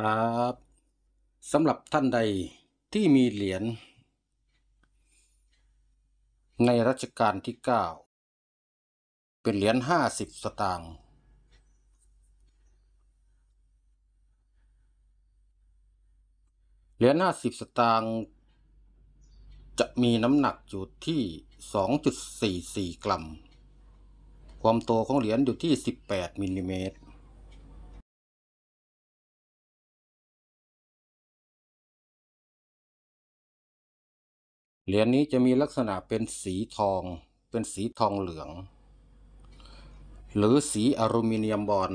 ครับสำหรับท่านใดที่มีเหรียญในรัชกาลที่ 9 เป็นเหรียญ50 สตางค์ เหรียญ50 สตางค์จะมีน้ำหนักอยู่ที่ 2.44กรัม ความโตของเหรียญอยู่ที่ 18มิลลิเมตรเหรียญนี้จะมีลักษณะเป็นสีทอง เป็นสีทองเหลือง หรือสีอลูมิเนียมบอล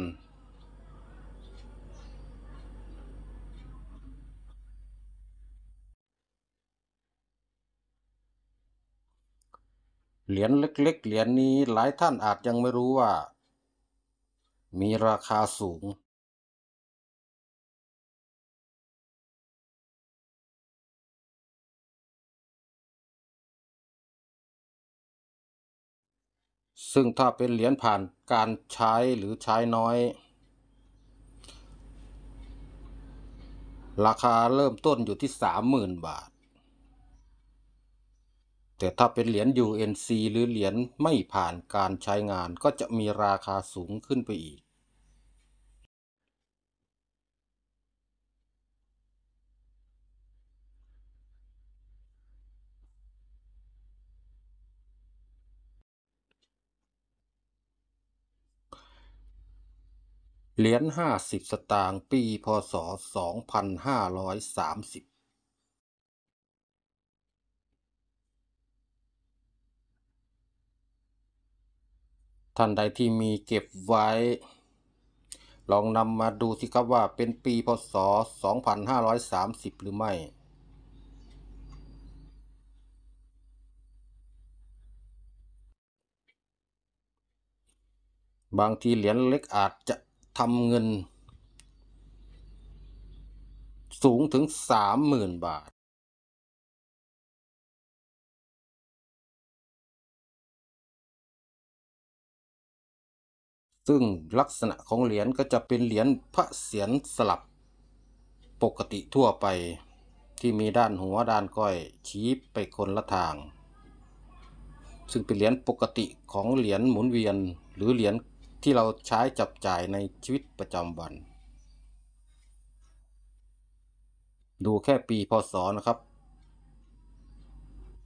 เหรียญเล็ก ๆ เหรียญนี้หลายท่านอาจยังไม่รู้ว่า มีราคาสูงซึ่งถ้าเป็นเหรียญผ่านการใช้หรือใช้น้อย ราคาเริ่มต้นอยู่ที่สามหมื่นบาท แต่ถ้าเป็นเหรียญ UNC หรือเหรียญไม่ผ่านการใช้งานก็จะมีราคาสูงขึ้นไปอีกเหรียญห้าสิบสตางค์ปี พศสองพันห้าร้อยสามสิบท่านใดที่มีเก็บไว้ ลองนำมาดูสิครับว่าเป็นปี พศ 2530 หรือไม่ บางทีเหรียญเล็กอาจจะทำเงินสูงถึงสามหมื่นบาท ซึ่งลักษณะของเหรียญก็จะเป็นเหรียญพระเศียรสลับปกติทั่วไปที่มีด้านหัวด้านก้อยชี้ไปคนละทาง ซึ่งเป็นเหรียญปกติของเหรียญหมุนเวียนหรือเหรียญที่เราใช้จับจ่ายในชีวิตประจำวัน ดูแค่ปีพศนะครับ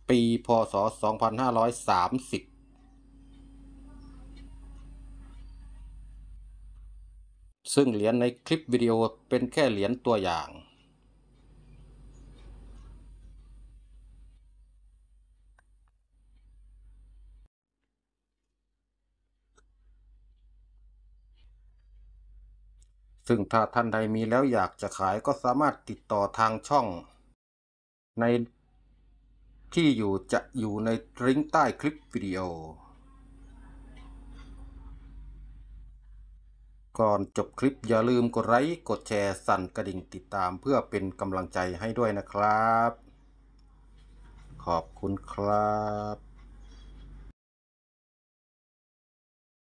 ปีพศ 2530 ซึ่งเหรียญในคลิปวิดีโอเป็นแค่เหรียญตัวอย่างซึ่งถ้าท่านใดมีแล้วอยากจะขายก็สามารถติดต่อทางช่อง ในที่อยู่จะอยู่ในลิงก์ใต้คลิปวิดีโอ ก่อนจบคลิปอย่าลืมกดไลค์กดแชร์สั่นกระดิ่งติดตามเพื่อเป็นกำลังใจให้ด้วยนะครับ ขอบคุณครับ